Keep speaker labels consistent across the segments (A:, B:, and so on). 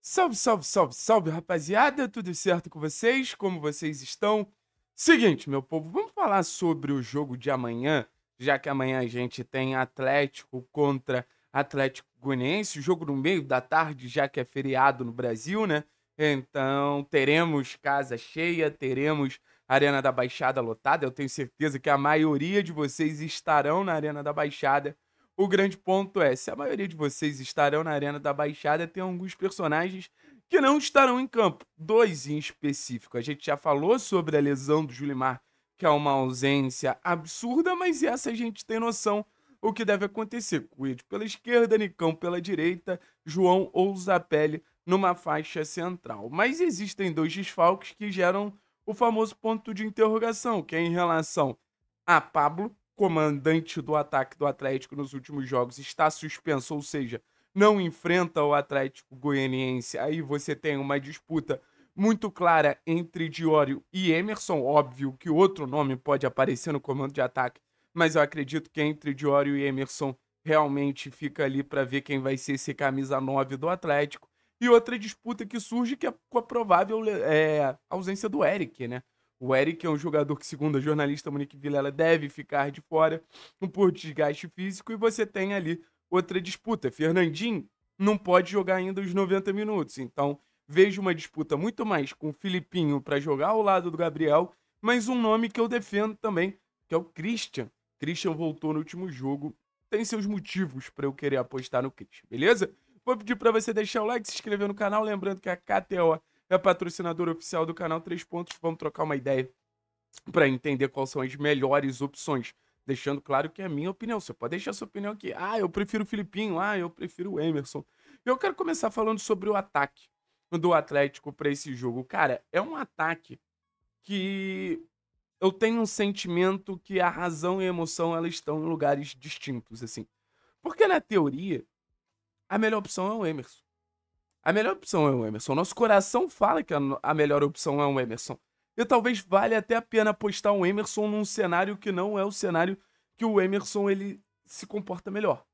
A: Salve, salve, salve, salve, rapaziada! Tudo certo com vocês? Como vocês estão? Seguinte, meu povo, vamos falar sobre o jogo de amanhã, já que amanhã a gente tem Atlético contra Atlético Goianiense, o jogo no meio da tarde, já que é feriado no Brasil, né? Então, teremos casa cheia, teremos Arena da Baixada lotada. Eu tenho certeza que a maioria de vocês estarão na Arena da Baixada o grande ponto é, se a maioria de vocês estarão na Arena da Baixada, tem alguns personagens que não estarão em campo. Dois em específico. A gente já falou sobre a lesão do Julimar, que é uma ausência absurda, mas essa a gente tem noção o que deve acontecer. Cuide pela esquerda, Nicão pela direita, João ou Zapelli numa faixa central. Mas existem dois desfalques que geram o famoso ponto de interrogação, que é em relação a Pablo comandante do ataque do Atlético nos últimos jogos, está suspenso, ou seja, não enfrenta o Atlético Goianiense. Aí você tem uma disputa muito clara entre Diório e Emerson. Óbvio que outro nome pode aparecer no comando de ataque, mas eu acredito que entre Diório e Emerson realmente fica ali para ver quem vai ser esse camisa 9 do Atlético. E outra disputa que surge que é com a provável é, ausência do Eric, né? O Eric é um jogador que, segundo a jornalista Monique Vilela, deve ficar de fora por desgaste físico. E você tem ali outra disputa. Fernandinho não pode jogar ainda os 90 minutos. Então, vejo uma disputa muito mais com o Filipinho para jogar ao lado do Gabriel, mas um nome que eu defendo também, que é o Christian. Christian voltou no último jogo. Tem seus motivos para eu querer apostar no Christian, beleza? Vou pedir para você deixar o like, se inscrever no canal, lembrando que a KTO é patrocinadora oficial do canal Três Pontos. Vamos trocar uma ideia para entender quais são as melhores opções. Deixando claro que é a minha opinião. Você pode deixar sua opinião aqui. Ah, eu prefiro o Filipinho. Ah, eu prefiro o Emerson. Eu quero começar falando sobre o ataque do Atlético para esse jogo. Cara, é um ataque que eu tenho um sentimento que a razão e a emoção elas estão em lugares distintos, assim. Porque na teoria, a melhor opção é o Emerson. A melhor opção é o Emerson. Nosso coração fala que a melhor opção é o Emerson. E talvez valha até a pena apostar um Emerson num cenário que não é o cenário que o Emerson ele se comporta melhor.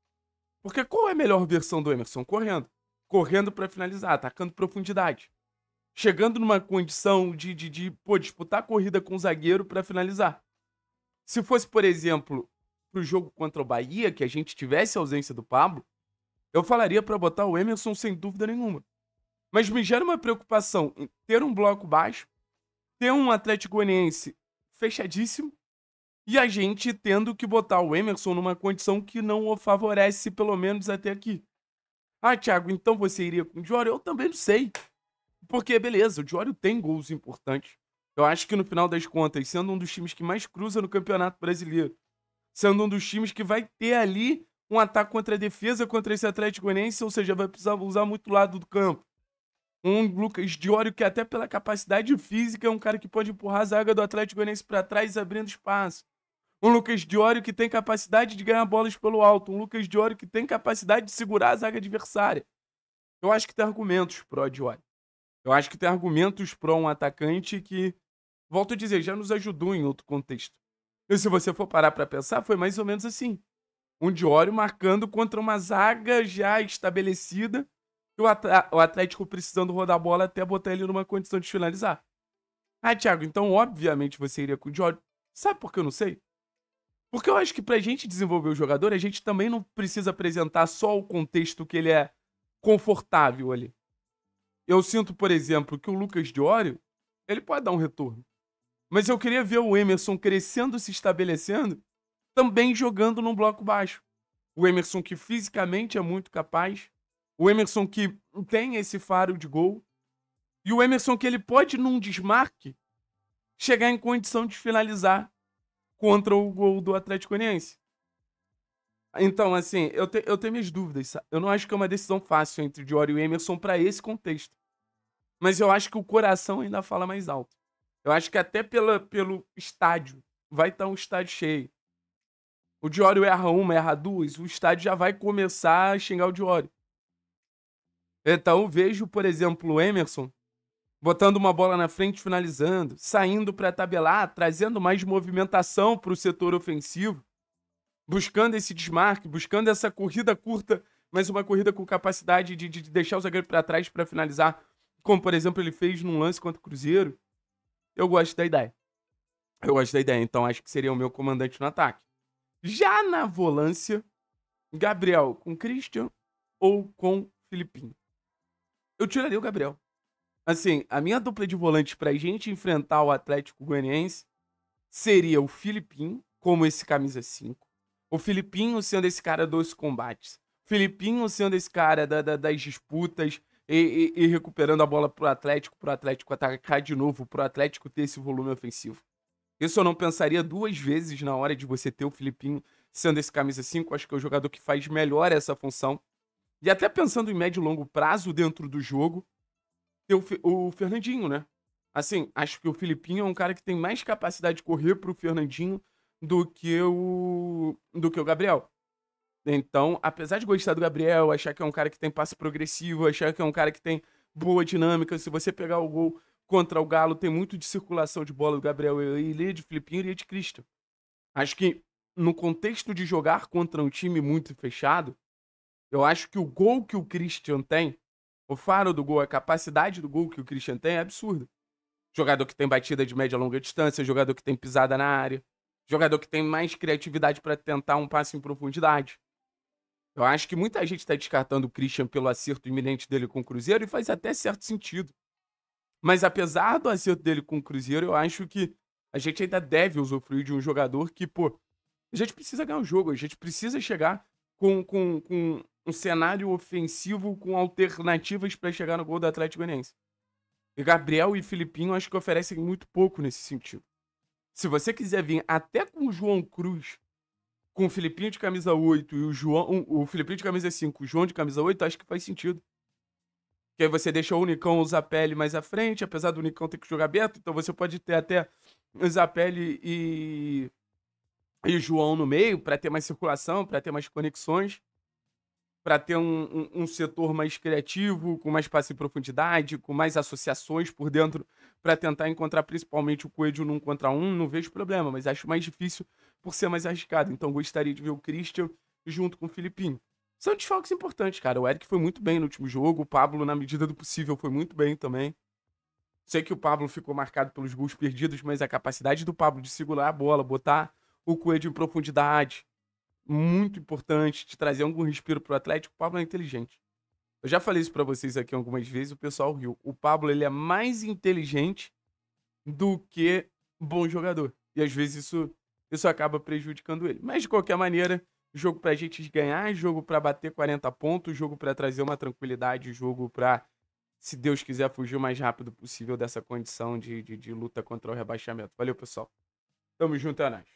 A: Porque qual é a melhor versão do Emerson? Correndo. Correndo para finalizar, atacando profundidade. Chegando numa condição de, de, de pô, disputar a corrida com o zagueiro para finalizar. Se fosse, por exemplo, pro jogo contra o Bahia, que a gente tivesse a ausência do Pablo, eu falaria para botar o Emerson sem dúvida nenhuma. Mas me gera uma preocupação em ter um bloco baixo, ter um Atlético Goianiense fechadíssimo e a gente tendo que botar o Emerson numa condição que não o favorece, pelo menos até aqui. Ah, Thiago, então você iria com o Diório? Eu também não sei. Porque, beleza, o Diório tem gols importantes. Eu acho que no final das contas, sendo um dos times que mais cruza no Campeonato Brasileiro, sendo um dos times que vai ter ali um ataque contra a defesa contra esse Atlético Goianiense, ou seja, vai precisar usar muito lado do campo. Um Lucas Diório que até pela capacidade física é um cara que pode empurrar a zaga do Atlético Goianiense para trás abrindo espaço. Um Lucas Diório que tem capacidade de ganhar bolas pelo alto. Um Lucas Diório que tem capacidade de segurar a zaga adversária. Eu acho que tem argumentos pró Diório. Eu acho que tem argumentos pró um atacante que, volto a dizer, já nos ajudou em outro contexto. E se você for parar para pensar, foi mais ou menos assim. Um Diório marcando contra uma zaga já estabelecida e o, o Atlético precisando rodar a bola até botar ele numa condição de finalizar. Ah, Thiago, então obviamente você iria com o Diório. Sabe por que eu não sei? Porque eu acho que pra gente desenvolver o jogador, a gente também não precisa apresentar só o contexto que ele é confortável ali. Eu sinto, por exemplo, que o Lucas Diório, ele pode dar um retorno. Mas eu queria ver o Emerson crescendo, se estabelecendo também jogando num bloco baixo. O Emerson que fisicamente é muito capaz, o Emerson que tem esse faro de gol, e o Emerson que ele pode, num desmarque, chegar em condição de finalizar contra o gol do Atlético Goianiense. Então, assim, eu, te, eu tenho minhas dúvidas. Eu não acho que é uma decisão fácil entre Diori e Emerson para esse contexto. Mas eu acho que o coração ainda fala mais alto. Eu acho que até pela, pelo estádio, vai estar tá um estádio cheio. O Diório erra uma, erra duas, o estádio já vai começar a xingar o Diório. Então vejo, por exemplo, o Emerson botando uma bola na frente, finalizando, saindo para tabelar, trazendo mais movimentação para o setor ofensivo, buscando esse desmarque, buscando essa corrida curta, mas uma corrida com capacidade de, de deixar o zagueiro para trás para finalizar, como por exemplo ele fez num lance contra o Cruzeiro. Eu gosto da ideia. Eu gosto da ideia, então acho que seria o meu comandante no ataque. Já na volância, Gabriel com Christian ou com Filipinho? Eu tiraria o Gabriel. Assim, a minha dupla de volantes pra gente enfrentar o Atlético Goianiense seria o Filipinho, como esse camisa 5. O Filipinho sendo esse cara dos combates. O Filipinho sendo esse cara da, da, das disputas e, e, e, recuperando a bola pro Atlético, pro Atlético atacar de novo, pro Atlético ter esse volume ofensivo. Isso eu não pensaria duas vezes na hora de você ter o Filipinho sendo esse camisa 5. Acho que é o jogador que faz melhor essa função. E até pensando em médio e longo prazo dentro do jogo, ter o, o Fernandinho, né? Assim, acho que o Filipinho é um cara que tem mais capacidade de correr pro Fernandinho do que o do que o Gabriel. Então, apesar de gostar do Gabriel, achar que é um cara que tem passe progressivo, achar que é um cara que tem boa dinâmica, se você pegar o gol contra o Galo tem muito de circulação de bola do Gabriel Elie, de Filipinho e de Cristo. Acho que no contexto de jogar contra um time muito fechado, eu acho que o gol que o Christian tem, o faro do gol, a capacidade do gol que o Christian tem é absurdo. Jogador que tem batida de média a longa distância, jogador que tem pisada na área, jogador que tem mais criatividade para tentar um passe em profundidade. Eu acho que muita gente está descartando o Christian pelo acerto iminente dele com o Cruzeiro e faz até certo sentido. Mas apesar do acerto dele com o Cruzeiro, eu acho que a gente ainda deve usufruir de um jogador que, pô, a gente precisa ganhar o jogo, a gente precisa chegar com, com, com um cenário ofensivo, com alternativas para chegar no gol do Atlético Goianiense. E Gabriel e Filipinho acho que oferecem muito pouco nesse sentido. Se você quiser vir até com o João Cruz, com o Filipinho de camisa 8 e o João, o Filipinho de camisa 5, o João de camisa 8, acho que faz sentido que aí você deixou o Nicão usar pele mais à frente, apesar do Nicão ter que jogar aberto, então você pode ter até Zapelli e e João no meio para ter mais circulação, para ter mais conexões, para ter um, um, um, setor mais criativo, com mais passe e profundidade, com mais associações por dentro, para tentar encontrar principalmente o Coelho num contra um. Não vejo problema, mas acho mais difícil por ser mais arriscado. Então gostaria de ver o Christian junto com o Filipinho são desfalques importantes, cara. O Eric foi muito bem no último jogo, o Pablo, na medida do possível, foi muito bem também. Sei que o Pablo ficou marcado pelos gols perdidos, mas a capacidade do Pablo de segurar a bola, botar o Coelho em profundidade, muito importante, de trazer algum respiro pro Atlético. O Pablo é inteligente. Eu já falei isso para vocês aqui algumas vezes, o pessoal riu. O Pablo, ele é mais inteligente do que bom jogador. E às vezes isso, isso acaba prejudicando ele. Mas de qualquer maneira, jogo pra gente ganhar, jogo para bater 40 pontos, jogo para trazer uma tranquilidade, jogo para se Deus quiser, fugir o mais rápido possível dessa condição de, de, de luta contra o rebaixamento. Valeu, pessoal. Tamo junto, é nóis.